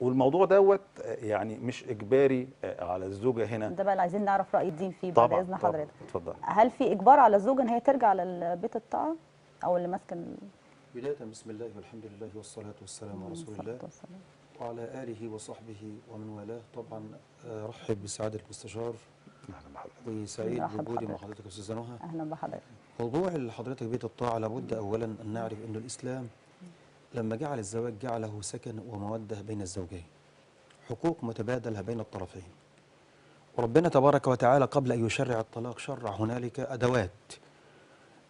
والموضوع دوت يعني مش اجباري آه، على الزوجه هنا ده بقى اللي عايزين نعرف راي الدين فيه بعد اذن حضرتك اتفضل هل في اجبار على الزوجه ان هي ترجع لبيت الطاعه او اللي مسكن بدايه بسم الله والحمد لله والصلاه والسلام على رسول الله والسلام. وعلى اله وصحبه ومن والاه طبعا ارحب آه، بسعاده المستشار اهلا بحضرتك وسعيد بوجودي مع حضرتك استاذه نهى اهلا بحضرتك موضوع حضرتك بيت الطاعه لابد اولا ان نعرف ان الاسلام لما جعل الزواج جعله سكن ومودة بين الزوجين حقوق متبادلة بين الطرفين وربنا تبارك وتعالى قبل أن يشرع الطلاق شرع هنالك أدوات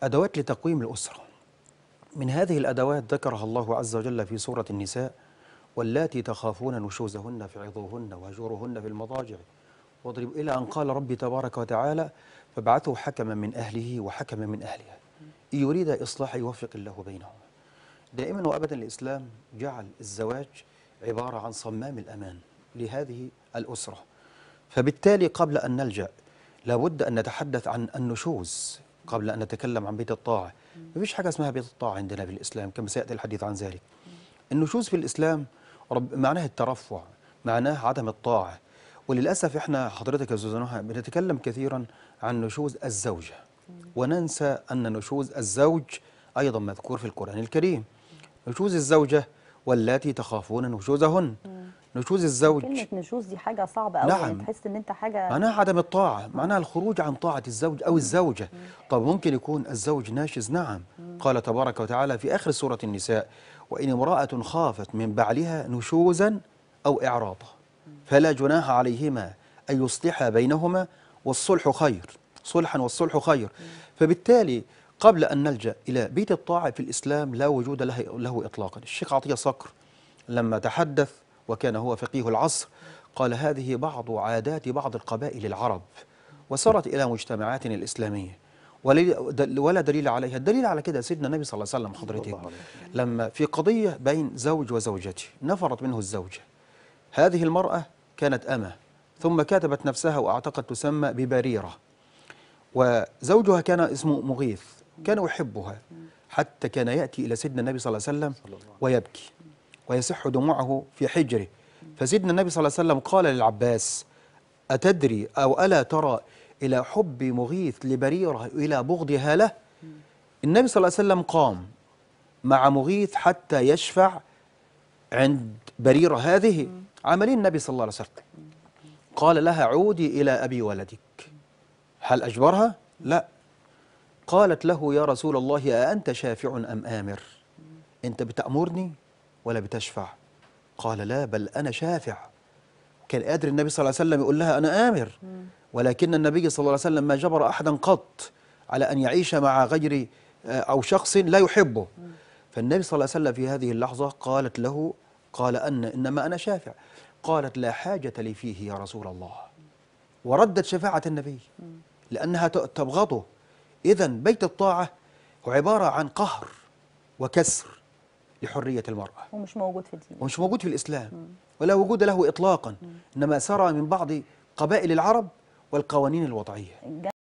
أدوات لتقويم الأسرة من هذه الأدوات ذكرها الله عز وجل في سورة النساء واللاتي تخافون نشوزهن فعظوهن وهجرهن في المضاجع واضرب إلى أن قال ربي تبارك وتعالى فابعثوا حكما من أهله وحكما من أهلها إن يريد إصلاح يوفق الله بينهما دائما وابدا الاسلام جعل الزواج عباره عن صمام الامان لهذه الاسره فبالتالي قبل ان نلجا لابد ان نتحدث عن النشوز قبل ان نتكلم عن بيت الطاعه ما فيش حاجه اسمها بيت الطاعه عندنا في الاسلام كما سياتي الحديث عن ذلك النشوز في الاسلام رب معناه الترفع معناه عدم الطاعه وللاسف احنا حضرتك يا زوزانوها بنتكلم كثيرا عن نشوز الزوجه وننسى ان نشوز الزوج ايضا مذكور في القران الكريم نشوز الزوجة واللاتي تخافون نشوزهن نشوز الزوج كلمة نشوز دي حاجة صعبة أوي نعم. يعني تحس إن أنت حاجة معناها عدم الطاعة معناها الخروج عن طاعة الزوج أو الزوجة طب ممكن يكون الزوج ناشز نعم قال تبارك وتعالى في آخر سورة النساء وإن امرأة خافت من بعلها نشوزا أو إعراضا فلا جناح عليهما أن يصلحا بينهما والصلح خير صلحا والصلح خير فبالتالي قبل أن نلجأ إلى بيت الطاعة في الإسلام لا وجود له, له إطلاقا الشيخ عطية صقر لما تحدث وكان هو فقيه العصر قال هذه بعض عادات بعض القبائل العرب وصارت إلى مجتمعاتنا الإسلامية ولا دليل عليها الدليل على كده سيدنا النبي صلى الله عليه وسلم حضرتك لما في قضية بين زوج وزوجته نفرت منه الزوجة هذه المرأة كانت أمة ثم كاتبت نفسها وأعتقد تسمى ببريرة وزوجها كان اسمه مغيث كان يحبها حتى كان يأتي إلى سيدنا النبي صلى الله عليه وسلم ويبكي ويسح دموعه في حجره فسيدنا النبي صلى الله عليه وسلم قال للعباس أتدري أو ألا ترى إلى حب مغيث لبريرة إلى بغضها له النبي صلى الله عليه وسلم قام مع مغيث حتى يشفع عند بريرة هذه عملين النبي صلى الله عليه وسلم قال لها عودي إلى أبي ولدك هل أجبرها؟ لا قالت له يا رسول الله أأنت شافع أم آمر أنت بتأمرني ولا بتشفع قال لا بل أنا شافع كان قادر النبي صلى الله عليه وسلم يقول لها أنا آمر ولكن النبي صلى الله عليه وسلم ما جبر أحدا قط على أن يعيش مع غير آه، أو شخص لا يحبه فالنبي صلى الله عليه وسلم في هذه اللحظة قالت له قال أن إنما أنا شافع قالت لا حاجة لي فيه يا رسول الله وردت شفاعة النبي لأنها تبغضه إذا بيت الطاعة هو عبارة عن قهر وكسر لحرية المرأة ومش موجود في الدين ومش موجود في الإسلام مم. ولا وجود له إطلاقا مم. إنما سرى من بعض قبائل العرب والقوانين الوضعية